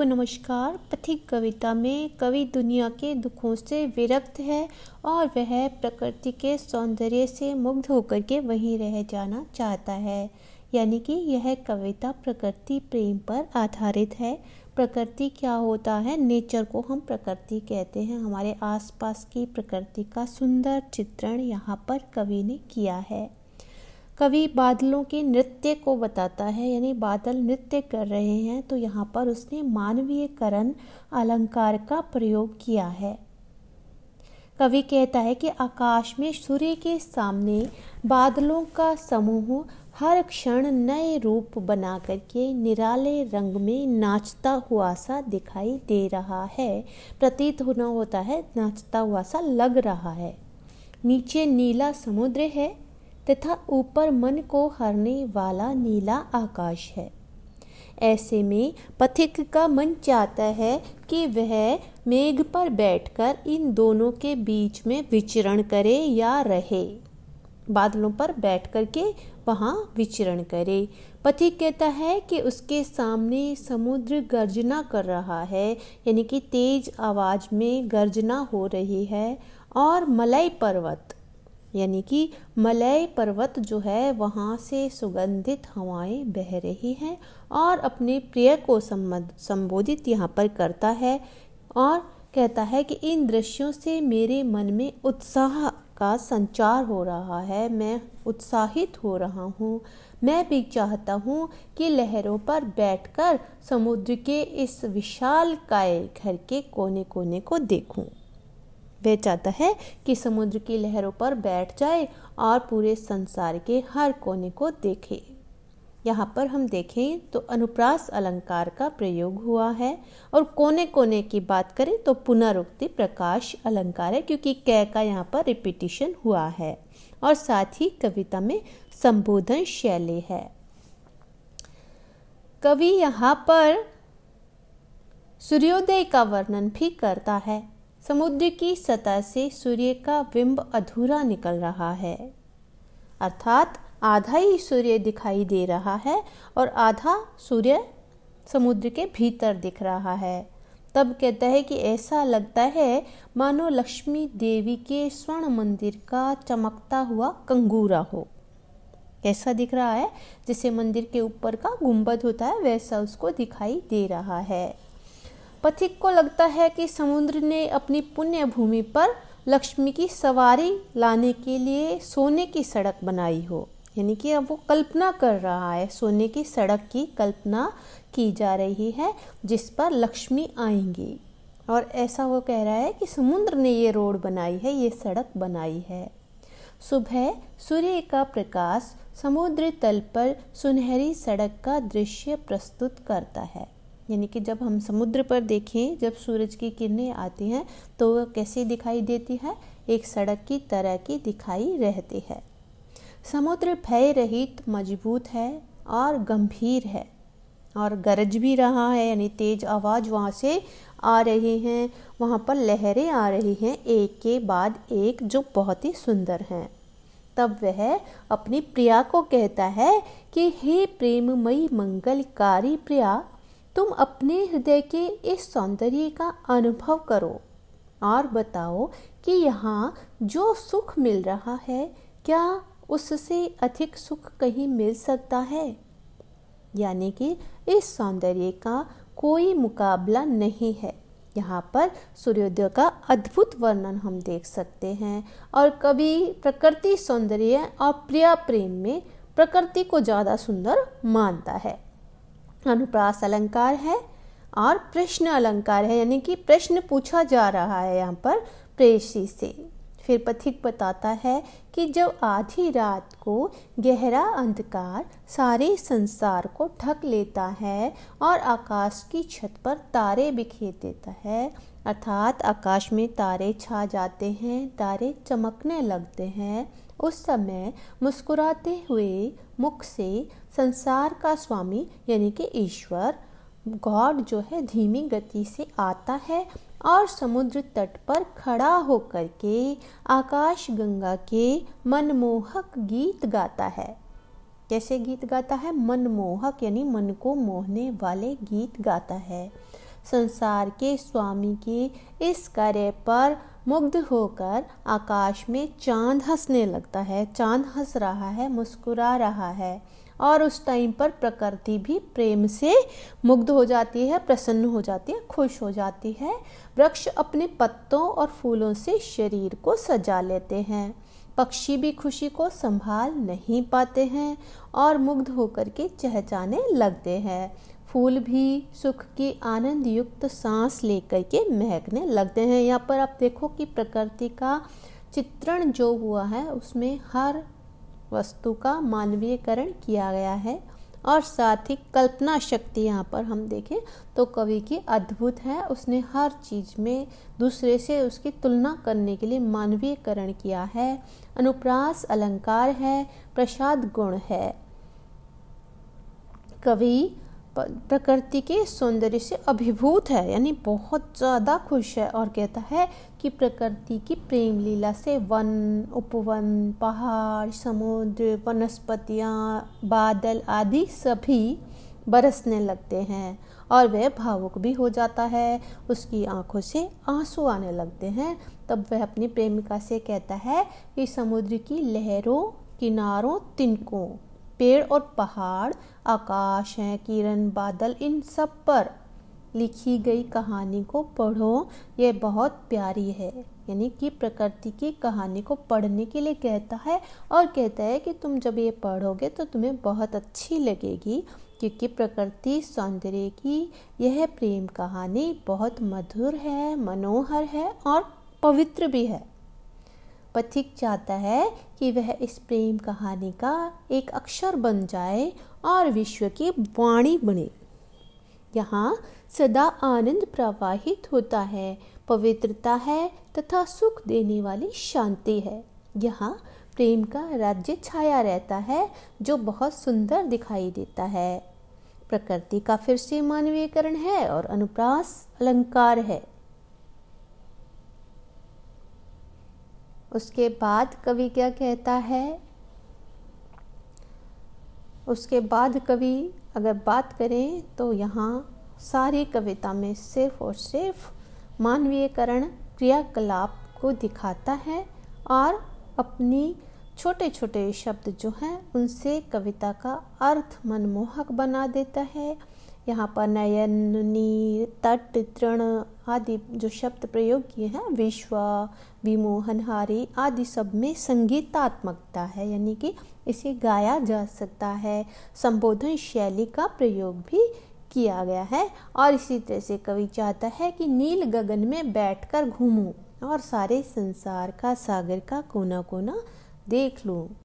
सबको नमस्कार पथिक कविता में कवि दुनिया के दुखों से विरक्त है और वह प्रकृति के सौंदर्य से मुग्ध होकर के वहीं रह जाना चाहता है यानी कि यह कविता प्रकृति प्रेम पर आधारित है प्रकृति क्या होता है नेचर को हम प्रकृति कहते हैं हमारे आसपास की प्रकृति का सुंदर चित्रण यहाँ पर कवि ने किया है कवि बादलों के नृत्य को बताता है यानी बादल नृत्य कर रहे हैं तो यहाँ पर उसने मानवीयकरण अलंकार का प्रयोग किया है कवि कहता है कि आकाश में सूर्य के सामने बादलों का समूह हर क्षण नए रूप बना करके निराले रंग में नाचता हुआ सा दिखाई दे रहा है प्रतीत होना होता है नाचता हुआ सा लग रहा है नीचे नीला समुद्र है तथा ऊपर मन को हरने वाला नीला आकाश है ऐसे में पथिक का मन चाहता है कि वह मेघ पर बैठकर इन दोनों के बीच में विचरण करे या रहे बादलों पर बैठ कर के वहाँ विचरण करे पथिक कहता है कि उसके सामने समुद्र गर्जना कर रहा है यानी कि तेज आवाज़ में गर्जना हो रही है और मलय पर्वत यानी कि मलय पर्वत जो है वहाँ से सुगंधित हवाएं बह रही हैं और अपने प्रिय को संबोधित यहाँ पर करता है और कहता है कि इन दृश्यों से मेरे मन में उत्साह का संचार हो रहा है मैं उत्साहित हो रहा हूँ मैं भी चाहता हूँ कि लहरों पर बैठकर समुद्र के इस विशाल काय घर के कोने कोने को देखूँ वह चाहता है कि समुद्र की लहरों पर बैठ जाए और पूरे संसार के हर कोने को देखे यहाँ पर हम देखें तो अनुप्रास अलंकार का प्रयोग हुआ है और कोने कोने की बात करें तो पुनरुक्ति प्रकाश अलंकार है क्योंकि कै का यहाँ पर रिपीटिशन हुआ है और साथ ही कविता में संबोधन शैली है कवि यहाँ पर सूर्योदय का वर्णन भी करता है समुद्र की सतह से सूर्य का बिंब अधूरा निकल रहा है अर्थात आधा ही सूर्य दिखाई दे रहा है और आधा सूर्य समुद्र के भीतर दिख रहा है तब कहता है कि ऐसा लगता है मानो लक्ष्मी देवी के स्वर्ण मंदिर का चमकता हुआ कंगूरा हो ऐसा दिख रहा है जैसे मंदिर के ऊपर का गुंबद होता है वैसा उसको दिखाई दे रहा है पथिक को लगता है कि समुद्र ने अपनी पुण्य भूमि पर लक्ष्मी की सवारी लाने के लिए सोने की सड़क बनाई हो यानी कि अब वो कल्पना कर रहा है सोने की सड़क की कल्पना की जा रही है जिस पर लक्ष्मी आएंगी और ऐसा वो कह रहा है कि समुद्र ने ये रोड बनाई है ये सड़क बनाई है सुबह सूर्य का प्रकाश समुद्र तल पर सुनहरी सड़क का दृश्य प्रस्तुत करता है यानी कि जब हम समुद्र पर देखें जब सूरज की किरणें आती हैं तो वह कैसी दिखाई देती है एक सड़क की तरह की दिखाई रहती है समुद्र भय रहित मजबूत है और गंभीर है और गरज भी रहा है यानी तेज आवाज़ वहाँ से आ रही हैं वहाँ पर लहरें आ रही हैं एक के बाद एक जो बहुत ही सुंदर हैं तब वह अपनी प्रिया को कहता है कि हे प्रेममयी मंगलकारी प्रिया तुम अपने हृदय के इस सौंदर्य का अनुभव करो और बताओ कि यहाँ जो सुख मिल रहा है क्या उससे अधिक सुख कहीं मिल सकता है यानी कि इस सौंदर्य का कोई मुकाबला नहीं है यहाँ पर सूर्योदय का अद्भुत वर्णन हम देख सकते हैं और कभी प्रकृति सौंदर्य और प्रिया प्रेम में प्रकृति को ज़्यादा सुंदर मानता है अनुप्रास अलंकार है और प्रश्न अलंकार है यानी कि प्रश्न पूछा जा रहा है यहाँ पर प्रेषी से फिर पथिक बताता है कि जब आधी रात को गहरा अंधकार सारे संसार को ढक लेता है और आकाश की छत पर तारे बिखेर देता है अर्थात आकाश में तारे छा जाते हैं तारे चमकने लगते हैं उस समय मुस्कुराते हुए मुख से संसार का स्वामी यानी कि ईश्वर गॉड जो है धीमी गति से आता है और समुद्र तट पर खड़ा होकर के आकाश गंगा के मनमोहक गीत गाता है कैसे गीत गाता है मनमोहक यानी मन को मोहने वाले गीत गाता है संसार के स्वामी के इस कार्य पर मुग्ध होकर आकाश में चांद हंसने लगता है चांद हंस रहा है मुस्कुरा रहा है और उस टाइम पर प्रकृति भी प्रेम से मुग्ध हो जाती है प्रसन्न हो जाती है खुश हो जाती है वृक्ष अपने पत्तों और फूलों से शरीर को सजा लेते हैं पक्षी भी खुशी को संभाल नहीं पाते हैं और मुग्ध होकर के चहचाने लगते हैं फूल भी सुख की आनंद युक्त सांस लेकर के महकने लगते हैं यहाँ पर आप देखो कि प्रकृति का चित्रण जो हुआ है उसमें हर वस्तु का मानवीयकरण किया गया है और साथ ही कल्पना शक्ति यहाँ पर हम देखें तो कवि की अद्भुत है उसने हर चीज़ में दूसरे से उसकी तुलना करने के लिए मानवीयकरण किया है अनुप्रास अलंकार है प्रसाद गुण है कवि प्रकृति के सौंदर्य से अभिभूत है यानी बहुत ज़्यादा खुश है और कहता है कि प्रकृति की प्रेम लीला से वन उपवन पहाड़ समुद्र वनस्पतियाँ बादल आदि सभी बरसने लगते हैं और वह भावुक भी हो जाता है उसकी आंखों से आंसू आने लगते हैं तब वह अपनी प्रेमिका से कहता है कि समुद्र की लहरों किनारों तिनकों पेड़ और पहाड़ आकाश हैं किरण बादल इन सब पर लिखी गई कहानी को पढ़ो ये बहुत प्यारी है यानी कि प्रकृति की कहानी को पढ़ने के लिए कहता है और कहता है कि तुम जब ये पढ़ोगे तो तुम्हें बहुत अच्छी लगेगी क्योंकि प्रकृति सौंदर्य की यह प्रेम कहानी बहुत मधुर है मनोहर है और पवित्र भी है पथिक चाहता है कि वह इस प्रेम कहानी का एक अक्षर बन जाए और विश्व की वाणी बने यहाँ सदा आनंद प्रवाहित होता है पवित्रता है तथा सुख देने वाली शांति है यहाँ प्रेम का राज्य छाया रहता है जो बहुत सुंदर दिखाई देता है प्रकृति का फिर से मानवीयकरण है और अनुप्रास अलंकार है उसके बाद कवि क्या कहता है उसके बाद कवि अगर बात करें तो यहाँ सारी कविता में सिर्फ और सिर्फ मानवीयकरण क्रियाकलाप को दिखाता है और अपनी छोटे छोटे शब्द जो हैं उनसे कविता का अर्थ मनमोहक बना देता है यहाँ पर नयननी तट तृण आदि जो शब्द प्रयोग किए हैं विश्व विमोहनहारी आदि सब में संगीतात्मकता है यानी कि इसे गाया जा सकता है संबोधन शैली का प्रयोग भी किया गया है और इसी तरह से कवि चाहता है कि नील गगन में बैठकर घूमूं और सारे संसार का सागर का कोना कोना देख लूं